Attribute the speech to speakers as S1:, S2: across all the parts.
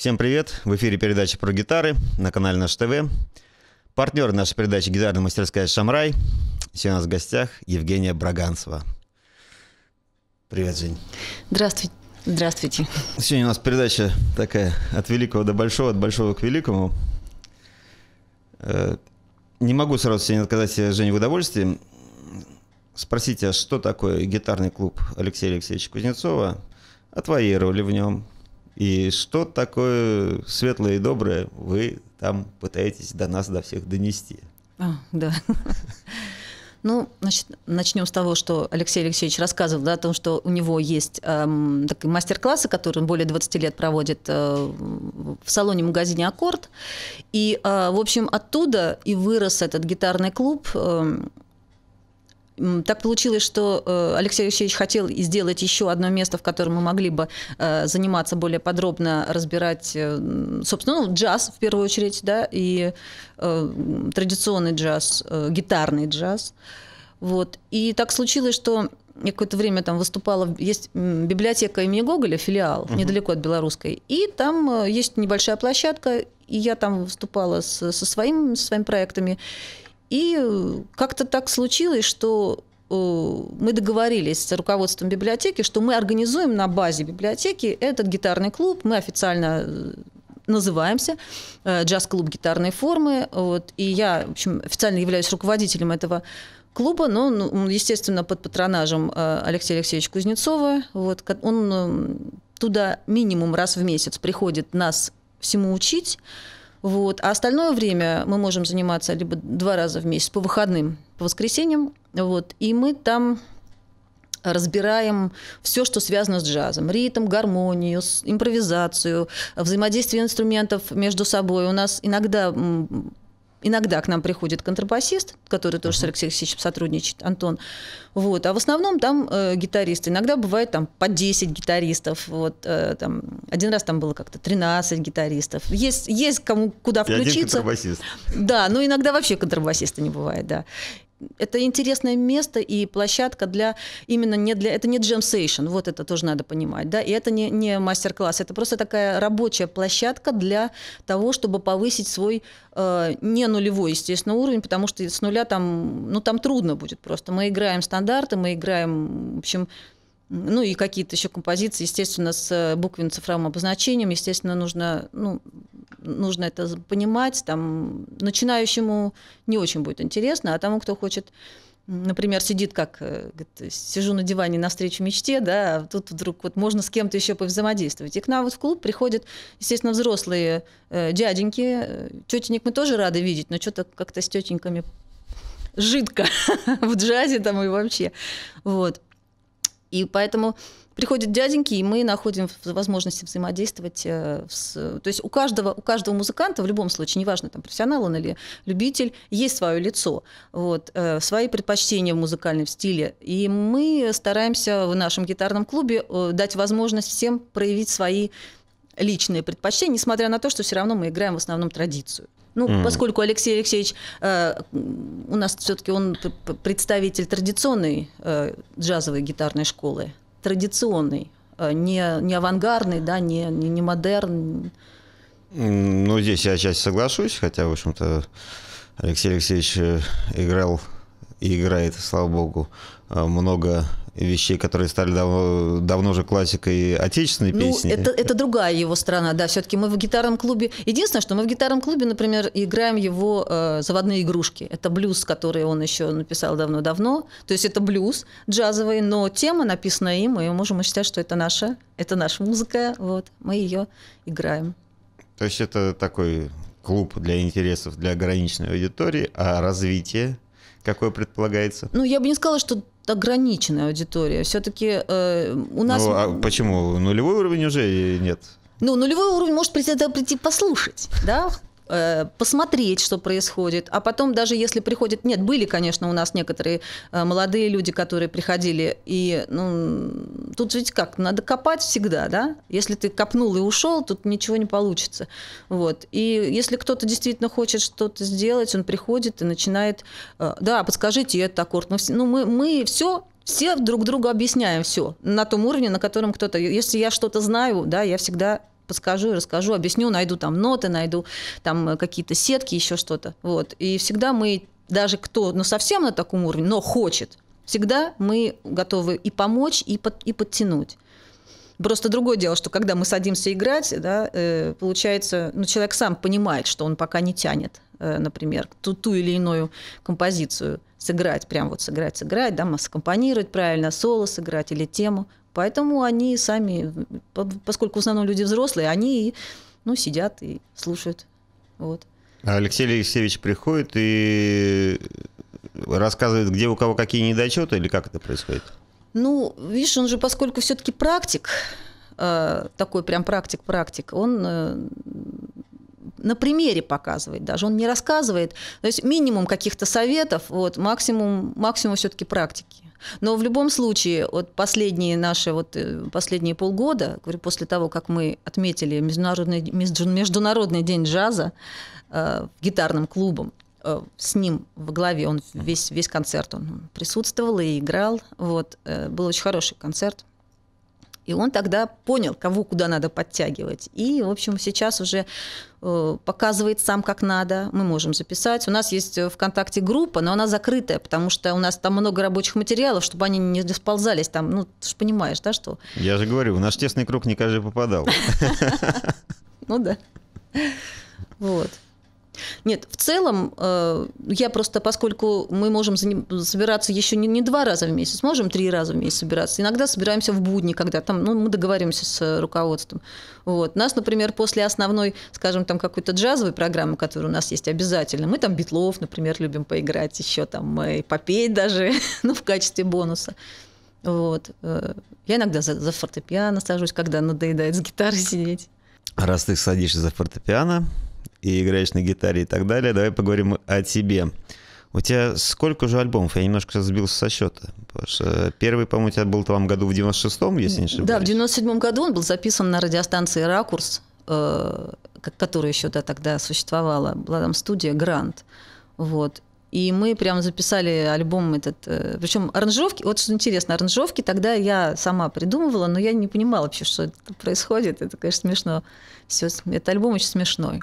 S1: Всем привет! В эфире передача про гитары на канале Наш ТВ. Партнер нашей передачи гитарная мастерская «Шамрай». Сегодня у нас в гостях Евгения Браганцева. Привет, Жень.
S2: Здравствуйте. Здравствуйте.
S1: Сегодня у нас передача такая от великого до большого, от большого к великому. Э, не могу сразу сегодня отказать Жене в удовольствии. Спросите, а что такое гитарный клуб Алексея Алексеевича Кузнецова, о твоей роли в нем – и что такое светлое и доброе вы там пытаетесь до нас, до всех донести?
S2: А, да. Ну, значит, начнем с того, что Алексей Алексеевич рассказывал да, о том, что у него есть эм, такие мастер-классы, которые он более 20 лет проводит э, в салоне-магазине «Аккорд». И, э, в общем, оттуда и вырос этот гитарный клуб. Эм, так получилось, что э, Алексей Алексеевич хотел сделать еще одно место, в котором мы могли бы э, заниматься более подробно, разбирать, э, собственно, ну, джаз в первую очередь, да, и традиционный джаз, гитарный джаз. Вот. И так случилось, что я какое-то время там выступала, есть библиотека имени Гоголя, филиал, угу. недалеко от Белорусской, и там есть небольшая площадка, и я там выступала с, со, своим, со своими проектами, и э, как-то так случилось, что э, мы договорились с руководством библиотеки, что мы организуем на базе библиотеки этот гитарный клуб. Мы официально э, называемся джаз-клуб гитарной формы. Вот, и я, в общем, официально являюсь руководителем этого клуба, но, он, ну, естественно, под патронажем Алексея Алексеевича Кузнецова. Вот, он туда минимум раз в месяц приходит нас всему учить. Вот. А остальное время мы можем заниматься либо два раза в месяц по выходным, по воскресеньям. Вот. И мы там разбираем все, что связано с джазом. Ритм, гармонию, импровизацию, взаимодействие инструментов между собой. У нас иногда иногда к нам приходит контрабасист, который тоже uh-huh. с Алексеем Алексеевичем сотрудничает, Антон. Вот. А в основном там э, гитаристы. Иногда бывает там по 10 гитаристов. Вот, э, там, один раз там было как-то 13 гитаристов. Есть, есть кому куда включиться. И один контрабасист. Да, но иногда вообще контрабасиста не бывает, да это интересное место и площадка для именно не для это не джем сейшн, вот это тоже надо понимать, да, и это не не мастер-класс, это просто такая рабочая площадка для того, чтобы повысить свой э, не нулевой, естественно, уровень, потому что с нуля там ну там трудно будет просто. Мы играем стандарты, мы играем, в общем, ну и какие-то еще композиции, естественно, с э, буквенно цифровым обозначением. Естественно, нужно, ну, нужно это понимать. Там, начинающему не очень будет интересно, а тому, кто хочет например, сидит как, э, говорит, сижу на диване навстречу мечте, да, а тут вдруг вот можно с кем-то еще повзаимодействовать. И к нам вот в клуб приходят, естественно, взрослые э, дяденьки. Тетенек мы тоже рады видеть, но что-то как-то с тетеньками жидко в джазе там и вообще. Вот. И поэтому приходят дяденьки, и мы находим возможности взаимодействовать. Э, с... То есть у каждого, у каждого музыканта, в любом случае, неважно, там, профессионал он или любитель, есть свое лицо, вот, э, свои предпочтения в музыкальном стиле. И мы стараемся в нашем гитарном клубе э, дать возможность всем проявить свои личные предпочтения, несмотря на то, что все равно мы играем в основном традицию. Ну, mm. поскольку Алексей Алексеевич э, у нас все-таки он представитель традиционной э, джазовой гитарной школы, традиционной, э, не, не авангардный, да, не, не, не модерн.
S1: Ну, здесь я часть соглашусь, хотя, в общем-то, Алексей Алексеевич э, играл и играет, слава богу, э, много вещей, которые стали дав давно уже классикой отечественной ну, песни. Это, это
S2: другая его сторона, да. Все-таки мы в гитарном клубе. Единственное, что мы в гитарном клубе, например, играем его э, заводные игрушки. Это блюз, который он еще написал давно-давно. То есть это блюз джазовый, но тема написана им, и мы можем считать, что это наша, это наша музыка. Вот мы ее играем.
S1: То есть это такой клуб для интересов для ограниченной аудитории, а развитие какое предполагается?
S2: Ну, я бы не сказала, что ограниченная аудитория. Все-таки э, у нас... Ну,
S1: а почему? Нулевой уровень уже нет?
S2: Ну, нулевой уровень может прийти, прийти послушать, да? Э, посмотреть, что происходит, а потом даже если приходит... Нет, были, конечно, у нас некоторые э, молодые люди, которые приходили, и ну, тут ведь как, надо копать всегда, да? Если ты копнул и ушел, тут ничего не получится. Вот. И если кто-то действительно хочет что-то сделать, он приходит и начинает, э, да, подскажите этот аккорд. Мы, ну, мы, мы все все друг другу объясняем все на том уровне, на котором кто-то. Если я что-то знаю, да, я всегда подскажу и расскажу, объясню, найду там ноты, найду там э, какие-то сетки, еще что-то. Вот. И всегда мы, даже кто, ну совсем на таком уровне, но хочет, всегда мы готовы и помочь, и, под, и подтянуть. Просто другое дело, что когда мы садимся играть, да, э, получается, ну, человек сам понимает, что он пока не тянет, э, например, ту, ту или иную композицию сыграть, прям вот сыграть, сыграть, да, скомпонировать правильно, соло сыграть или тему. Поэтому они сами, поскольку в основном люди взрослые, они ну, сидят и слушают. Вот.
S1: А Алексей Алексеевич приходит и рассказывает, где у кого какие недочеты, или как это происходит?
S2: Ну, видишь, он же, поскольку все-таки практик, э, такой прям практик-практик, он э, на примере показывает даже, он не рассказывает. То есть минимум каких-то советов, вот, максимум, максимум все-таки практики. Но в любом случае, вот последние наши вот э, последние полгода, говорю, после того, как мы отметили международный, международный день джаза э, гитарным клубом, э, с ним в главе, он весь, весь концерт он присутствовал и играл. Вот, э, был очень хороший концерт. И он тогда понял, кого куда надо подтягивать. И, в общем, сейчас уже э, показывает сам, как надо. Мы можем записать. У нас есть э, ВКонтакте группа, но она закрытая, потому что у нас там много рабочих материалов, чтобы они не сползались. там. Ну, ты же понимаешь, да, что?
S1: Я же говорю, в наш тесный круг не каждый попадал.
S2: Ну да. Вот. Нет, в целом э, я просто, поскольку мы можем собираться еще не, два раза в месяц, можем три раза в месяц собираться. Иногда собираемся в будни, когда там, ну, мы договоримся с э, руководством. Вот. Нас, например, после основной, скажем, там какой-то джазовой программы, которая у нас есть обязательно, мы там битлов, например, любим поиграть еще там, э, и попеть даже, ну, в качестве бонуса. Вот. Я иногда за, за фортепиано сажусь, когда надоедает с гитарой сидеть.
S1: Раз ты садишься за фортепиано, и играешь на гитаре и так далее. Давай поговорим о тебе. У тебя сколько же альбомов? Я немножко сбился со счета. Потому что первый, по-моему, у тебя был там году в 96-м, если не ошибаюсь. Да, в
S2: 97-м году он был записан на радиостанции «Ракурс», э, которая еще да, тогда существовала. Была там студия «Грант». Вот. И мы прям записали альбом этот. Э, Причем аранжировки, вот что интересно, аранжировки тогда я сама придумывала, но я не понимала вообще, что происходит. Это, конечно, смешно. Все, этот альбом очень смешной.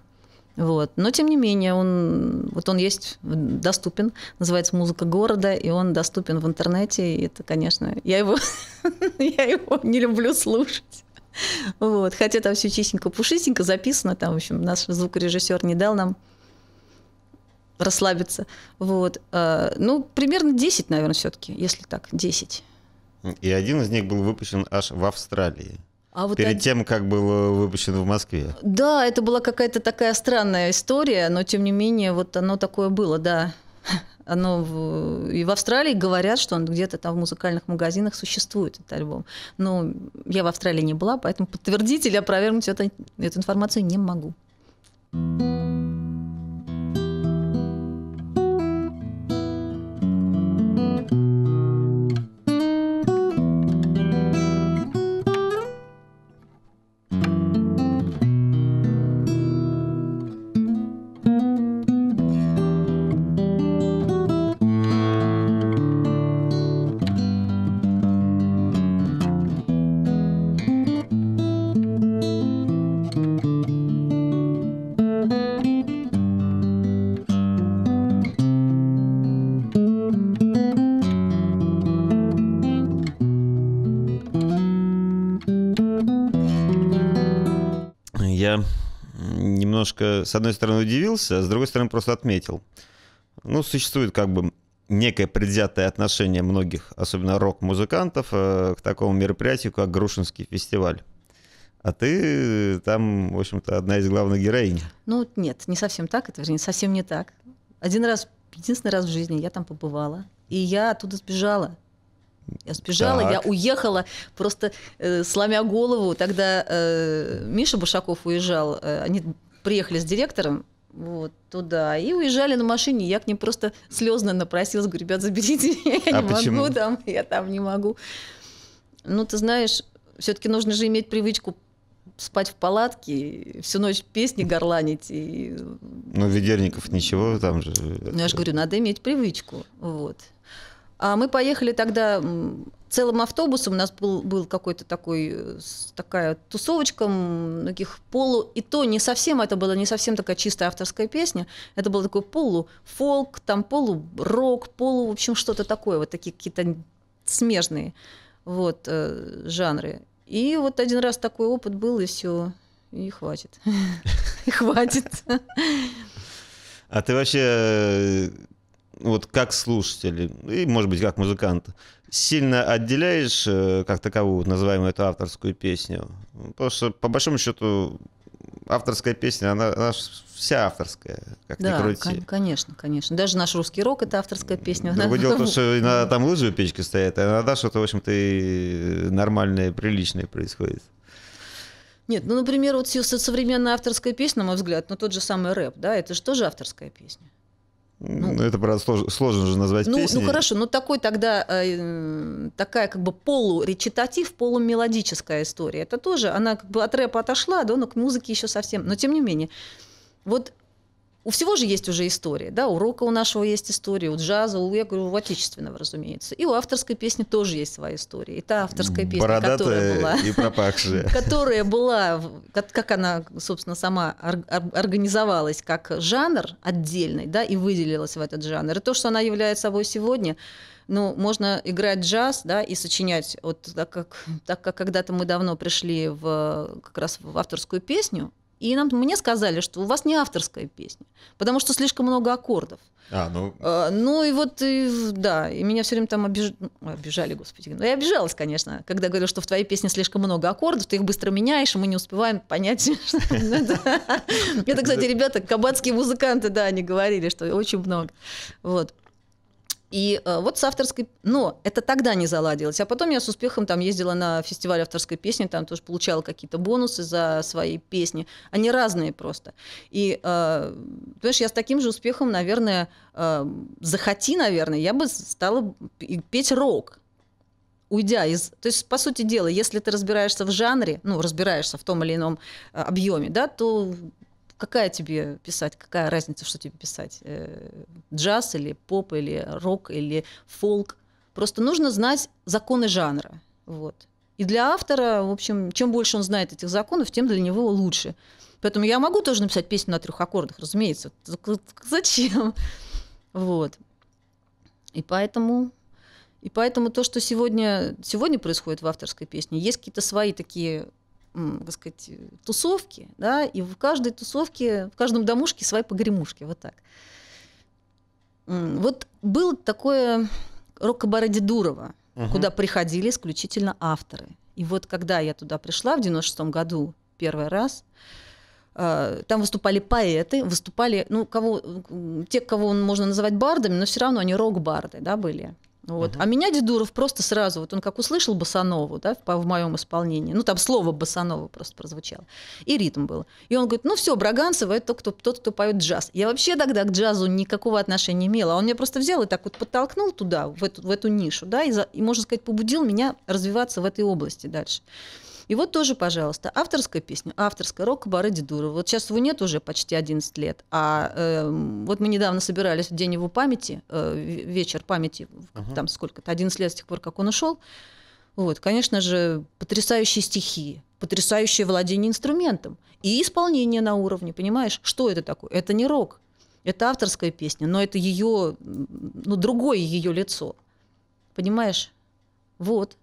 S2: Вот. Но тем не менее, он, вот он есть, доступен, называется «Музыка города», и он доступен в интернете, и это, конечно, я его, я его не люблю слушать. Вот. Хотя там все чистенько, пушистенько записано, там, в общем, наш звукорежиссер не дал нам расслабиться. Вот. А, ну, примерно
S1: 10, наверное, все-таки, если так, 10. И один из них был выпущен аж в Австралии. А вот Перед один... тем, как был э, выпущен в Москве.
S2: Да, это была какая-то такая странная история, но тем не менее вот оно такое было, да. Оно в... и в Австралии говорят, что он где-то там в музыкальных магазинах существует, этот альбом. Но я в Австралии не была, поэтому подтвердить или опровергнуть это, эту информацию не могу. thank you
S1: немножко, с одной стороны, удивился, а с другой стороны, просто отметил. Ну, существует как бы некое предвзятое отношение многих, особенно рок-музыкантов, э, к такому мероприятию, как Грушинский фестиваль. А ты э, там, в общем-то, одна из главных героинь.
S2: Ну, нет, не совсем так, это же не совсем не так. Один раз, единственный раз в жизни я там побывала, и я оттуда сбежала. Я сбежала, так. я уехала, просто э, сломя голову. Тогда э, Миша Бушаков уезжал, э, они приехали с директором, вот, туда. И уезжали на машине. Я к ним просто слезно напросилась, говорю, ребят, заберите меня, я а не почему? могу там, я там не могу. Ну, ты знаешь, все-таки нужно же иметь привычку спать в палатке, всю ночь песни горланить. И...
S1: Ну, ведерников ничего там же. Ну, я же
S2: говорю, надо иметь привычку. Вот. А мы поехали тогда целым автобусом. У нас был, был какой-то такой, э, такая тусовочка таких полу... И то не совсем, это была не совсем такая чистая авторская песня. Это был такой полу-фолк, там полу-рок, полу... В общем, что-то такое. Вот такие какие-то смежные вот, э, жанры. И вот один раз такой опыт был, и все, и хватит. И хватит.
S1: А ты вообще э, вот как слушатели, и, может быть, как музыкант сильно отделяешь э, как таковую, называемую эту авторскую песню? Потому что, по большому счету, авторская песня, она, она вся авторская, как да, ни крути. Да,
S2: конечно, конечно. Даже наш русский рок – это авторская песня. Другое она... дело, потому... то,
S1: что иногда там лыжи у печки стоят, а иногда что-то, в общем-то, и нормальное, приличное происходит.
S2: Нет, ну, например, вот современная авторская песня, на мой взгляд, но ну, тот же самый рэп, да, это же тоже авторская песня.
S1: Ну, ну, это правда сложно, сложно же назвать ну, ну песней. Ну хорошо,
S2: но такой тогда э, такая как бы полуречитатив, полумелодическая история. Это тоже, она как бы от рэпа отошла, да, но к музыке еще совсем. Но тем не менее, вот у всего же есть уже история, да, у рока у нашего есть история, у джаза, у, я говорю, у отечественного, разумеется. И у авторской песни тоже есть своя история. И та авторская песня, Бородатая которая была... и
S1: пропахшая.
S2: Которая была, как она, собственно, сама организовалась как жанр отдельный, да, и выделилась в этот жанр. И то, что она является собой сегодня, ну, можно играть джаз, да, и сочинять, вот так как, так как когда-то мы давно пришли в, как раз в авторскую песню, и нам, мне сказали, что у вас не авторская песня, потому что слишком много аккордов. А, ну... А, ну и вот, и, да, и меня все время там обиж... Ну, обижали, господи. Ну, я обижалась, конечно, когда говорю, что в твоей песне слишком много аккордов, ты их быстро меняешь, и мы не успеваем понять. Это, ну, кстати, ребята, кабацкие музыканты, да, они говорили, что очень много. Вот. И э, вот с авторской... Но это тогда не заладилось. А потом я с успехом там ездила на фестиваль авторской песни, там тоже получала какие-то бонусы за свои песни. Они разные просто. И, э, понимаешь, я с таким же успехом, наверное, э, захоти, наверное, я бы стала петь рок уйдя из... То есть, по сути дела, если ты разбираешься в жанре, ну, разбираешься в том или ином э, объеме, да, то Какая тебе писать, какая разница, что тебе писать? Э, джаз или поп, или рок, или фолк. Просто нужно знать законы жанра. Вот. И для автора, в общем, чем больше он знает этих законов, тем для него лучше. Поэтому я могу тоже написать песню на трех аккордах, разумеется. Зачем? Вот. И поэтому, и поэтому то, что сегодня, сегодня происходит в авторской песне, есть какие-то свои такие так сказать, э, тусовки, да, и в каждой тусовке, в каждом домушке свои погремушки, вот так. Вот было такое рок-кабаре Дедурова, угу. куда приходили исключительно авторы. И вот когда я туда пришла в 96-м году первый раз, а, там выступали поэты, выступали, ну, кого, те, кого можно называть бардами, но все равно они рок-барды, да, были. Вот. Угу. А меня Дедуров просто сразу, вот он как услышал Басанову, да, в, в моем исполнении, ну там слово Басанова просто прозвучало, и ритм был. И он говорит, ну все, Браганцева это тот, кто, тот, кто поет джаз. Я вообще тогда к джазу никакого отношения не имела, а он меня просто взял и так вот подтолкнул туда, в эту, в эту нишу, да, и, за, и, можно сказать, побудил меня развиваться в этой области дальше. И вот тоже, пожалуйста, авторская песня, авторская рок Кабары Дедурова. Вот сейчас его нет уже почти 11 лет, а э, вот мы недавно собирались в день его памяти, э, вечер памяти, uh-huh. там сколько-то, 11 лет с тех пор, как он ушел. Вот, конечно же, потрясающие стихи, потрясающее владение инструментом и исполнение на уровне, понимаешь? Что это такое? Это не рок, это авторская песня, но это ее, ну, другое ее лицо. Понимаешь? Вот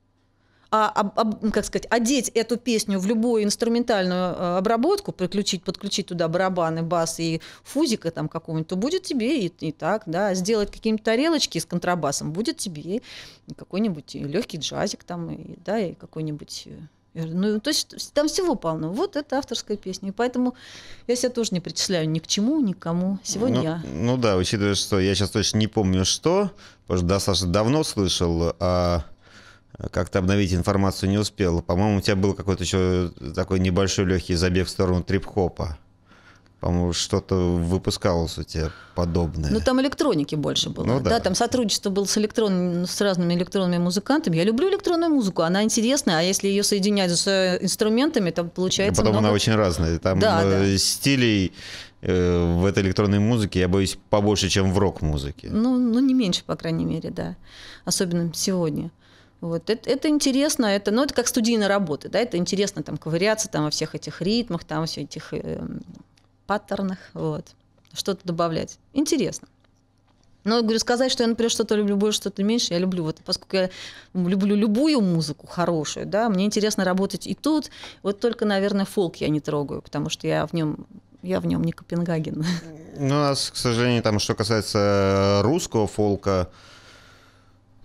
S2: а, а, как сказать, одеть эту песню в любую инструментальную а, обработку, приключить, подключить туда барабаны, бас и фузика там какого-нибудь, то будет тебе и, и так, да, сделать какие-нибудь тарелочки с контрабасом, будет тебе какой-нибудь легкий джазик там, и, да, и какой-нибудь э, э, ну, то есть там всего полно. Вот это авторская песня. И поэтому я себя тоже не причисляю ни к чему, никому Сегодня ну, я.
S1: Ну да, учитывая, что я сейчас точно не помню, что, потому что достаточно давно слышал, а как-то обновить информацию не успел. По-моему, у тебя был какой-то еще такой небольшой легкий забег в сторону трип-хопа. По-моему, что-то выпускалось у тебя подобное. Ну,
S2: там электроники больше было. Ну, да. да, там сотрудничество было с, электрон... с разными электронными музыкантами. Я люблю электронную музыку, она интересная, а если ее соединять с э, инструментами, то получается. И потом много... она
S1: очень разная. Там да, э, да. стилей э, в этой электронной музыке, я боюсь, побольше, чем в рок-музыке.
S2: Ну, ну, не меньше, по крайней мере, да. Особенно сегодня. Вот. Это, это интересно, это, ну, это как студийная работа, да, это интересно там ковыряться там во всех этих ритмах, там все этих э, паттернах, вот, что-то добавлять. Интересно. Но говорю, сказать, что я, например, что-то люблю больше, что-то меньше, я люблю. Вот, поскольку я люблю любую музыку хорошую, да, мне интересно работать и тут. Вот только, наверное, фолк я не трогаю, потому что я в нем я в нем не Копенгаген.
S1: Ну, у а нас, к сожалению, там, что касается э, русского фолка,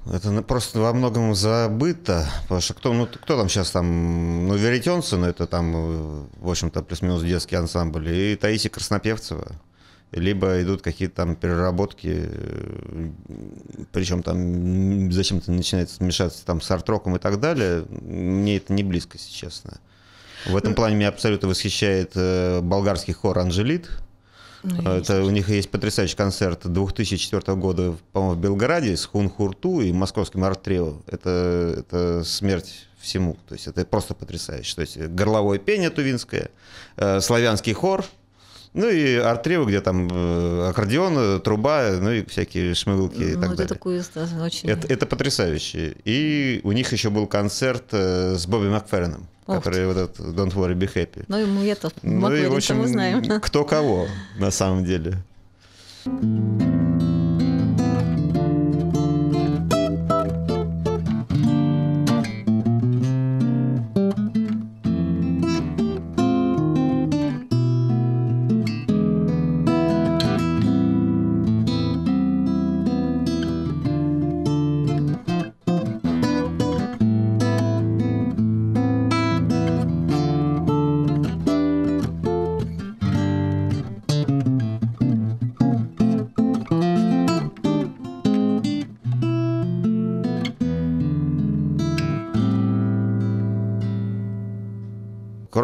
S1: это просто во многом забыто, потому что кто, ну, кто там сейчас там, ну, Веретенцин, ну, это там, э, в общем-то, плюс-минус детский ансамбль, и Таисия Краснопевцева. Либо идут какие-то там переработки, э, причем там зачем-то начинается смешаться там с артроком и так далее. Мне это не близко, если честно. В этом ну, плане меня абсолютно восхищает э, болгарский хор «Анжелит», ну, а, это есть. у них есть потрясающий концерт 2004 года, по-моему, в Белграде с Хунхурту и московским арт-трио. Это, это смерть всему. То есть это просто потрясающе. То есть горловое пение тувинское, э, славянский хор — ну и артревы, где там э, аккордеон, э, труба, ну и всякие шмыгулки ну, и так это далее.
S2: Такое, очень...
S1: это, это потрясающе. И у них еще был концерт э, с Бобби Макферрином, Ох который ты. вот этот Don't Worry, Be Happy. Ну
S2: и мы это, ну, Макферрин, и, в общем, мы знаем.
S1: кто кого, на самом деле. Thank you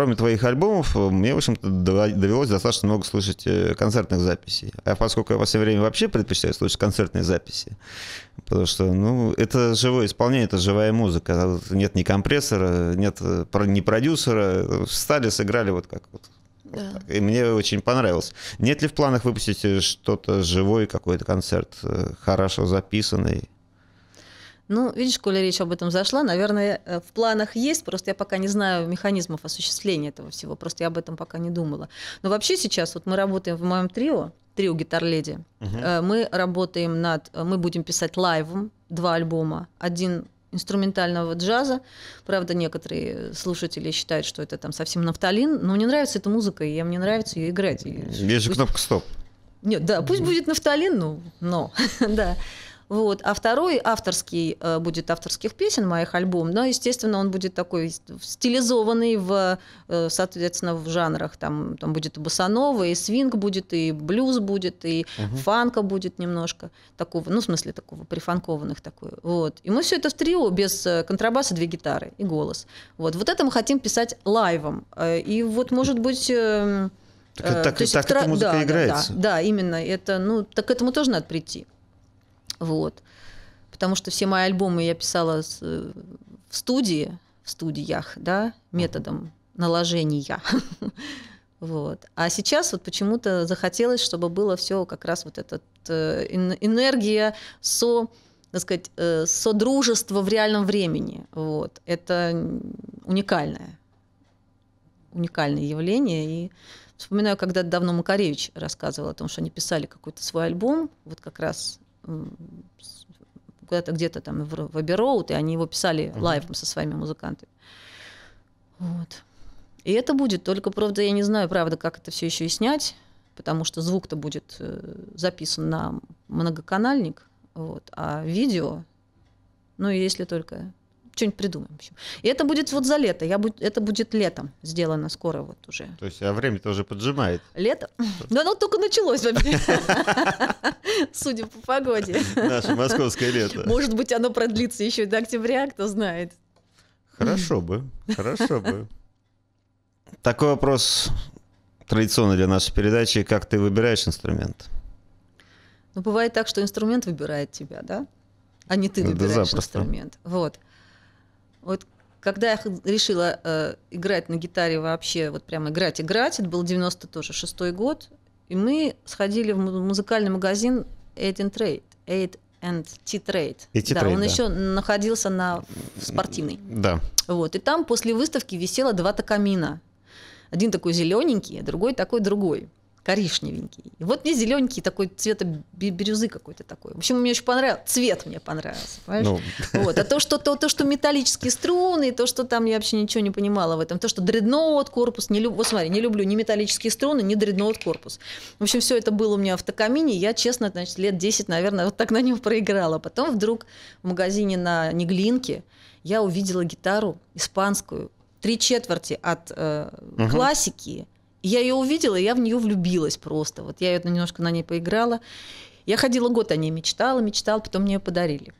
S1: кроме твоих альбомов, э, мне, в общем-то, довелось достаточно много слушать э, концертных записей. А поскольку я в последнее время вообще предпочитаю слушать концертные записи, потому что, ну, это живое исполнение, это живая музыка. А нет ни компрессора, нет э, ни продюсера. Встали, сыграли вот как вот да. И мне очень понравилось. Нет ли в планах выпустить что-то живое, какой-то концерт, хорошо записанный?
S2: Ну, видишь, коли речь об этом зашла, наверное, э, в планах есть, просто я пока не знаю механизмов осуществления этого всего, просто я об этом пока не думала. Но вообще сейчас вот мы работаем в моем трио, трио гитарледи. угу. Э, мы работаем над, э, мы будем писать лайвом два альбома, один инструментального джаза. Правда, некоторые слушатели считают, что это там совсем нафталин, но мне нравится эта музыка, и мне нравится ее играть. И...
S1: Есть же кнопка «Стоп».
S2: Нет, да, пусть будет нафталин, ну, но, да. Вот. А второй авторский э, будет авторских песен моих альбом, но, естественно, он будет такой стилизованный в, э, соответственно, в жанрах. Там, там будет и босанова, и свинг будет, и блюз будет, и угу. фанка будет немножко такого, ну, в смысле, такого прифанкованных такой. Вот. И мы все это в трио, без э, контрабаса, две гитары и голос. Вот. Вот это мы хотим писать лайвом. И вот, может быть, так,
S1: так, так, так тра... эта музыка да, играется. Да, да,
S2: да, именно. Это, ну, так к этому тоже надо прийти. Вот. Потому что все мои альбомы я писала э, в студии, в студиях, да, методом наложения. Вот. А сейчас вот почему-то захотелось, чтобы было все как раз вот эта э, энергия со, так сказать, э, содружество в реальном времени. Вот. Это уникальное, уникальное явление. И вспоминаю, когда давно Макаревич рассказывал о том, что они писали какой-то свой альбом, вот как раз где то где-то там в, в Абероут, и они его писали угу. лайвом со своими музыкантами. Вот. И это будет, только, правда, я не знаю, правда, как это все еще и снять, потому что звук-то будет э, записан на многоканальник, вот, а видео, ну, если только что-нибудь придумаем. И это будет вот за лето. Я буду. Это будет летом сделано скоро вот уже.
S1: То есть, а время тоже поджимает.
S2: Лето? Да оно ну, только началось вообще. Судя по погоде. Наше московское
S1: лето. Может
S2: быть, оно продлится еще до октября, кто знает.
S1: Хорошо бы, хорошо бы. Такой вопрос традиционно для нашей передачи. Как ты выбираешь инструмент?
S2: Ну, бывает так, что инструмент выбирает тебя, да? А не ты ну, выбираешь да, инструмент. Вот. Вот когда я решила э, играть на гитаре вообще, вот прямо играть-играть, это был 90 тоже, шестой год, и мы сходили в музыкальный магазин Eight and Trade. Eight and T-Trade. да, он да. еще находился на спортивной. Да. Вот, и там после выставки висело два такамина. Один такой зелененький, другой такой другой коричневенький. И вот мне зелененький такой цвета бирюзы какой-то такой. В общем, мне очень понравился. Цвет мне понравился. Понимаешь? Ну. Вот. А то что, то, то, что металлические струны, то, что там я вообще ничего не понимала в этом. То, что дредноут корпус. Не люблю, вот смотри, не люблю ни металлические струны, ни дредноут корпус. В общем, все это было у меня в Токамине. Я, честно, значит, лет 10, наверное, вот так на нем проиграла. Потом вдруг в магазине на Неглинке я увидела гитару испанскую, три четверти от э, угу. классики, я ее увидела, и я в нее влюбилась просто. Вот я немножко на ней поиграла. Я ходила год о ней, мечтала, мечтала, потом мне ее подарили.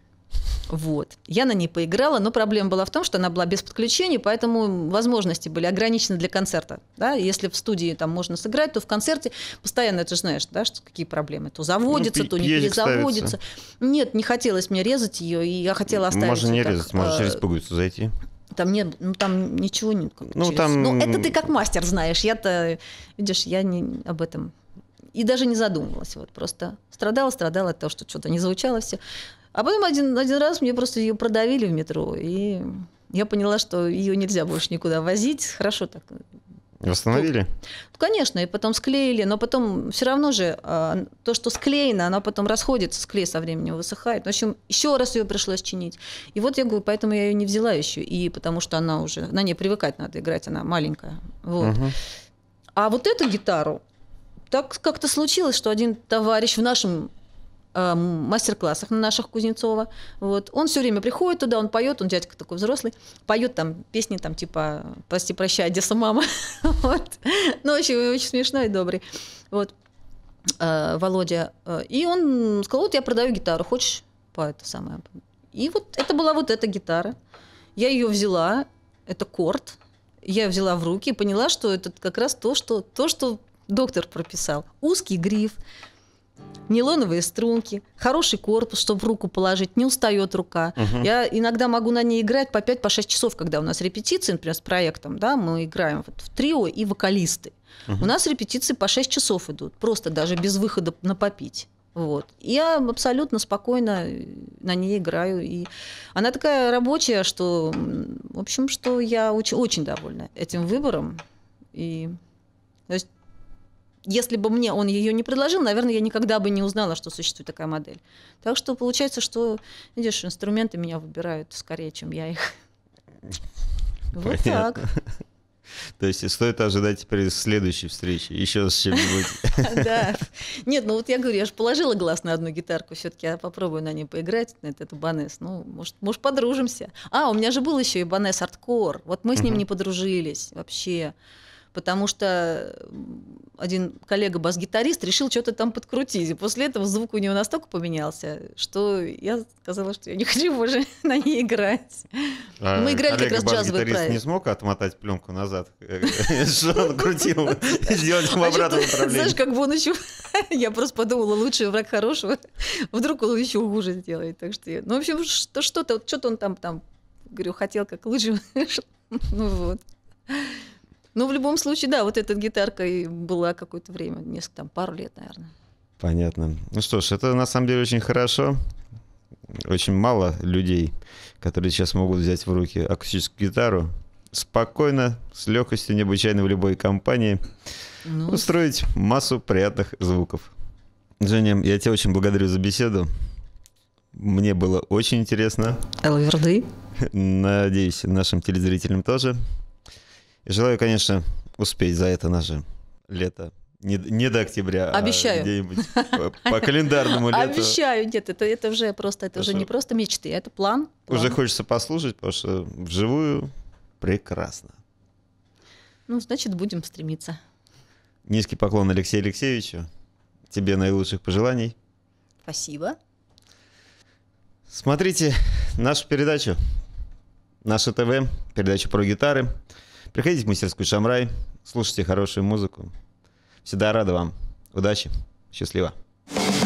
S2: Вот. Я на ней поиграла, но проблема была в том, что она была без подключения, поэтому возможности были ограничены для концерта. Да? Если в студии там можно сыграть, то в концерте постоянно, ты же знаешь, да, что, какие проблемы. То заводится, ну, то не перезаводится. Ставится. Нет, не хотелось мне резать ее, и я хотела оставить. Можно не резать, как, можно через
S1: пуговицу зайти.
S2: Там нет, ну там ничего не. Ну там. Ну это ты как мастер знаешь. Я-то, видишь, я не об этом и даже не задумывалась. Вот просто страдала, страдала от того, что что-то не звучало все. А потом один, один раз мне просто ее продавили в метро, и я поняла, что ее нельзя больше никуда возить. Хорошо так Восстановили? Ну, ну, конечно, и потом склеили, но потом все равно же а, то, что склеено, оно потом расходится, склей со временем высыхает. В общем, еще раз ее пришлось чинить. И вот я говорю, поэтому я ее не взяла еще, и потому что она уже, на ней привыкать надо играть, она маленькая. Вот. Угу. А вот эту гитару, так как-то случилось, что один товарищ в нашем Э, мастер-классах на наших Кузнецова. Вот. Он все время приходит туда, он поет, он дядька такой взрослый, поет там песни там типа «Прости, прощай, Одесса, мама». вот. Ну, очень, очень смешной и добрый. Вот. Э, Володя. Э, и он сказал, вот я продаю гитару, хочешь? По это самое. И вот это была вот эта гитара. Я ее взяла, это корт, я взяла в руки и поняла, что это как раз то, что, то, что доктор прописал. Узкий гриф, нейлоновые струнки, хороший корпус, чтобы в руку положить, не устает рука. Угу. Я иногда могу на ней играть по 5-6 по часов, когда у нас репетиции, например, с проектом, да, мы играем вот в трио и вокалисты. Угу. У нас репетиции по 6 часов идут, просто даже без выхода на попить. Вот. Я абсолютно спокойно э, на ней играю. И она такая рабочая, что, в общем, что я очень, очень довольна этим выбором. И то есть если бы мне он ее не предложил, наверное, я никогда бы не узнала, что существует такая модель. Так что получается, что, видишь, инструменты меня выбирают скорее, чем я их. Вот так.
S1: То есть стоит ожидать теперь следующей встречи, еще с чем-нибудь. Да.
S2: Нет, ну вот я говорю, я же положила глаз на одну гитарку, все-таки я попробую на ней поиграть, на эту Банес. Ну, может, может, подружимся. А, у меня же был еще и Банес Арткор. Вот мы с ним не подружились вообще потому что один коллега-бас-гитарист решил что-то там подкрутить. И после этого звук у него настолько поменялся, что я сказала, что я не хочу уже на ней играть. А Мы играли как раз джазовый проект. не
S1: смог отмотать пленку назад? Что он крутил? Сделать в а обратном направлении. Знаешь,
S2: как бы он еще... Я просто подумала, лучший враг хорошего. Вдруг он еще хуже сделает. Так что Ну, в общем, что-то, что-то он там, там, говорю, хотел как лучше. Ну вот. Ну, в любом случае, да, вот эта гитарка и была какое-то время, несколько, там, пару лет, наверное.
S1: Понятно. Ну что ж, это на самом деле очень хорошо. Очень мало людей, которые сейчас могут взять в руки акустическую гитару, спокойно, с легкостью, необычайно в любой компании, ну... устроить массу приятных звуков. Женя, я тебя очень благодарю за беседу. Мне было очень интересно.
S2: Элверды.
S1: Надеюсь, нашим телезрителям тоже. Желаю, конечно, успеть за это наше лето. Не, не до октября, а Обещаю. а где-нибудь по календарному лету. Обещаю,
S2: нет, это, это уже просто, это Хорошо. уже не просто мечты, а это план, план. Уже
S1: хочется послушать, потому что вживую прекрасно.
S2: Ну, значит, будем стремиться.
S1: Низкий поклон Алексею Алексеевичу. Тебе наилучших пожеланий. Спасибо. Смотрите нашу передачу, наше ТВ, передачу про гитары. Приходите в мастерскую Шамрай, слушайте хорошую музыку. Всегда рада вам. Удачи, счастливо. thank